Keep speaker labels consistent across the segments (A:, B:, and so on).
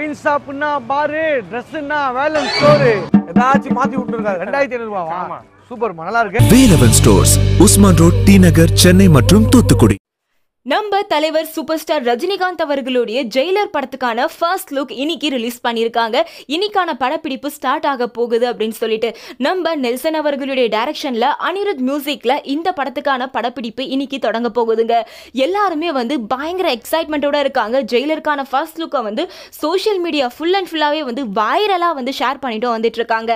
A: பின் ஷாப்னா பாரு ட்ரெஸ்ஸுன்னா வேலன் ஸ்டோரு ஏதாச்சும் மாத்தி விட்டுருக்காரு ரெண்டாயிரத்தி ஐநூறுபாவா சூப்பர்மா நல்லா இருக்கு Velavan stores Usman road T Nagar Chennai மற்றும் தூத்துக்குடி நம்ம தலைவர் சூப்பர் ஸ்டார் ரஜினிகாந்த் அவர்களுடைய ஜெயிலர் படத்துக்கான ஃபர்ஸ்ட் லுக் இன்னைக்கு ரிலீஸ் பண்ணியிருக்காங்க இன்னைக்கான படப்பிடிப்பு ஸ்டார்ட் ஆக போகுது அப்படின்னு சொல்லிட்டு நம்ம நெல்சன் அவர்களுடைய டைரக்ஷனில் அனிருத் மியூசிக்கில் இந்த படத்துக்கான படப்பிடிப்பு இன்னைக்கு தொடங்க போகுதுங்க எல்லாருமே வந்து பயங்கர எக்ஸைட்மெண்ட்டோட இருக்காங்க ஜெயிலருக்கான ஃபர்ஸ்ட் லுக்கை வந்து சோஷியல் மீடியா ஃபுல் அண்ட் ஃபுல்லாகவே வந்து வைரலாக வந்து ஷேர் பண்ணிட்டு வந்துட்டு இருக்காங்க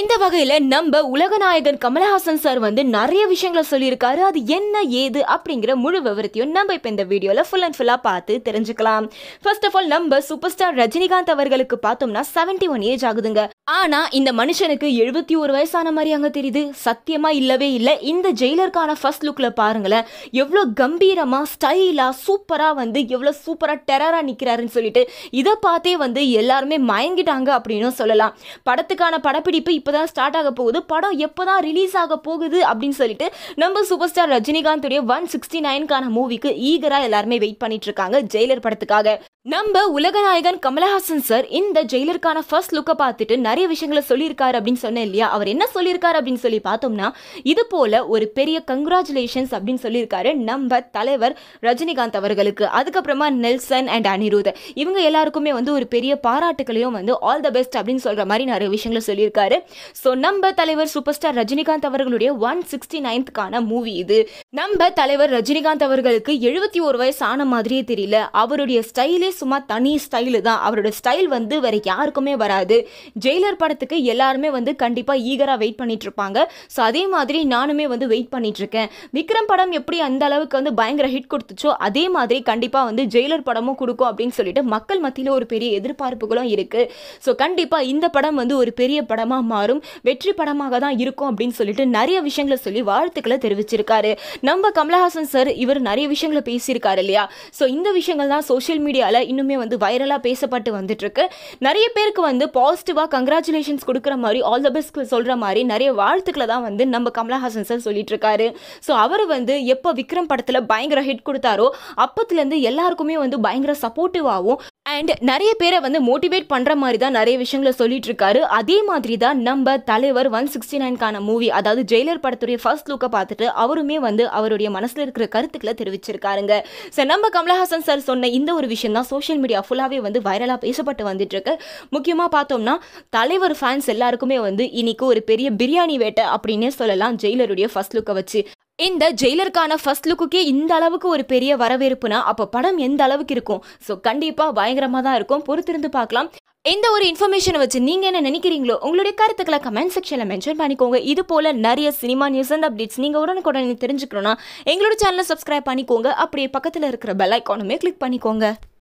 A: இந்த வகையில் நம்ம உலகநாயகன் கமல்ஹாசன் சார் வந்து நிறைய விஷயங்களை சொல்லியிருக்காரு அது என்ன ஏது அப்படிங்கிற முழு விவரத்தையும் நம்ம இப்போ இந்த வீடியோவில் ஃபுல் அண்ட் ஃபுல்லாக பார்த்து தெரிஞ்சுக்கலாம் ஃபர்ஸ்ட் ஆஃப் ஆல் நம்ம சூப்பர் ஸ்டார் ரஜினிகாந்த் அவர்களுக்கு பார்த்தோம்னா செவன்டி ஒன் ஏஜ் ஆகுதுங்க ஆனா இந்த மனுஷனுக்கு எழுபத்தி ஒரு வயசான மாதிரி அங்க தெரியுது சத்தியமா இல்லவே இல்லை இந்த ஜெயிலருக்கான ஃபர்ஸ்ட் லுக்ல பாருங்களேன் எவ்வளோ கம்பீரமா ஸ்டைலா சூப்பரா வந்து எவ்வளோ சூப்பரா டெரரா நிக்கிறாருன்னு சொல்லிட்டு இதை பார்த்தே வந்து எல்லாருமே மயங்கிட்டாங்க அப்படின்னு சொல்லலாம் படத்துக்கான படப்பிடிப்பு இப்போதான் ஸ்டார்ட் ஆக போகுது படம் எப்போதான் ரிலீஸ் ஆக போகுது அப்படின்னு சொல்லிட்டு நம்ம சூப்பர் ஸ்டார் ரஜினிகாந்துடைய ஒன் சிக்ஸ்டி நைன்கான மூவிக்கு ஈகரா எல்லாருமே வெயிட் பண்ணிட்டு இருக்காங்க ஜெயிலர் படத்துக்காக நம்ம உலகநாயகன் கமலஹாசன் சார் இந்த ஜெயிலருக்கான ஃபர்ஸ்ட் லுக்கை பார்த்துட்டு நிறைய விஷயங்களை சொல்லியிருக்காரு அப்படின்னு சொன்னேன் இல்லையா அவர் என்ன சொல்லியிருக்காரு அப்படின்னு சொல்லி பார்த்தோம்னா இது போல ஒரு பெரிய கங்க்ராச்சுலேஷன்ஸ் அப்படின்னு சொல்லியிருக்காரு நம்ம தலைவர் ரஜினிகாந்த் அவர்களுக்கு அதுக்கப்புறமா நெல்சன் அண்ட் அனிருத் இவங்க எல்லாருக்குமே வந்து ஒரு பெரிய பாராட்டுகளையும் வந்து ஆல் த பெஸ்ட் அப்படின்னு சொல்கிற மாதிரி நிறைய விஷயங்களை சொல்லியிருக்காரு ஸோ நம்ம தலைவர் சூப்பர் ஸ்டார் ரஜினிகாந்த் அவர்களுடைய ஒன் சிக்ஸ்டி நைன்த்துக்கான மூவி இது நம்ம தலைவர் ரஜினிகாந்த் அவர்களுக்கு எழுபத்தி ஒரு வயசு ஆன மாதிரியே தெரியல அவருடைய ஸ்டைலே சும்மா தனி ஸ்டைலு தான் அவரோட ஸ்டைல் வந்து வேறு யாருக்குமே வராது ஜெயிலர் படத்துக்கு எல்லாருமே வந்து கண்டிப்பாக ஈகராக வெயிட் பண்ணிகிட்ருப்பாங்க ஸோ அதே மாதிரி நானுமே வந்து வெயிட் பண்ணிகிட்ருக்கேன் விக்ரம் படம் எப்படி அந்த அளவுக்கு வந்து பயங்கர ஹிட் கொடுத்துச்சோ அதே மாதிரி கண்டிப்பாக வந்து ஜெயிலர் படமும் கொடுக்கும் அப்படின்னு சொல்லிட்டு மக்கள் மத்தியில் ஒரு பெரிய எதிர்பார்ப்புகளும் இருக்குது ஸோ கண்டிப்பாக இந்த படம் வந்து ஒரு பெரிய படமாக மாறும் வெற்றி படமாக தான் இருக்கும் அப்படின்னு சொல்லிட்டு நிறைய விஷயங்களை சொல்லி வாழ்த்துக்களை தெரிவிச்சிருக்காரு நம்ம கமலஹாசன் சார் இவர் நிறைய விஷயங்களை பேசியிருக்காரு இல்லையா ஸோ இந்த விஷயங்கள் தான் சோஷியல் மீடியாவில் இன்னுமே வந்து வைரலாக பேசப்பட்டு வந்துட்டுருக்கு நிறைய பேருக்கு வந்து பாசிட்டிவாக கங்க்ராச்சுலேஷன்ஸ் கொடுக்குற மாதிரி ஆல் த பெஸ்ட் சொல்கிற மாதிரி நிறைய வாழ்த்துக்களை தான் வந்து நம்ம கமலஹாசன் சார் சொல்லிட்டு இருக்காரு ஸோ அவர் வந்து எப்போ விக்ரம் படத்தில் பயங்கர ஹிட் கொடுத்தாரோ அப்பத்துலேருந்து எல்லாருக்குமே வந்து பயங்கர சப்போர்ட்டிவாகவும் அண்ட் நிறைய பேரை வந்து மோட்டிவேட் பண்ணுற மாதிரி தான் நிறைய விஷயங்களை சொல்லிட்டு இருக்காரு அதே மாதிரி தான் நம்ம தலைவர் ஒன் சிக்ஸ்டி நைன்கான மூவி அதாவது ஜெயிலர் படத்துடைய ஃபர்ஸ்ட் லுக்கை பார்த்துட்டு அவருமே வந்து அவருடைய மனசில் இருக்கிற கருத்துக்களை தெரிவிச்சிருக்காருங்க சார் நம்ம கமலஹாசன் சார் சொன்ன இந்த ஒரு விஷயம் தான் சோஷியல் மீடியா ஃபுல்லாகவே வந்து வைரலாக பேசப்பட்டு வந்துட்டு இருக்கு முக்கியமாக பார்த்தோம்னா தலைவர் ஃபேன்ஸ் எல்லாருக்குமே வந்து இன்னைக்கு ஒரு பெரிய பிரியாணி வேட்டை அப்படின்னே சொல்லலாம் ஜெயிலருடைய ஃபர்ஸ்ட் லுக்கை வச்சு இந்த ஜெயிலருக்கான ஃபர்ஸ்ட் லுக்குக்கே இந்த அளவுக்கு ஒரு பெரிய வரவேற்புனா அப்போ படம் எந்த அளவுக்கு இருக்கும் ஸோ கண்டிப்பாக பயங்கரமாக தான் இருக்கும் பொறுத்திருந்து பார்க்கலாம் எந்த ஒரு இன்ஃபர்மேஷனை வச்சு நீங்கள் என்ன நினைக்கிறீங்களோ உங்களுடைய கருத்துக்களை கமெண்ட் செக்ஷனில் மென்ஷன் பண்ணிக்கோங்க இது போல் நிறைய சினிமா நியூஸ் அண்ட் அப்டேட்ஸ் நீங்கள் உடனுக்குடனே தெரிஞ்சுக்கணும்னா எங்களோட சேனலை சப்ஸ்கிரைப் பண்ணிக்கோங்க அப்படியே பக்கத்தில் இருக்கிற பெல் ஐக்கானுமே கிளிக் பண்ணிக்கோங்க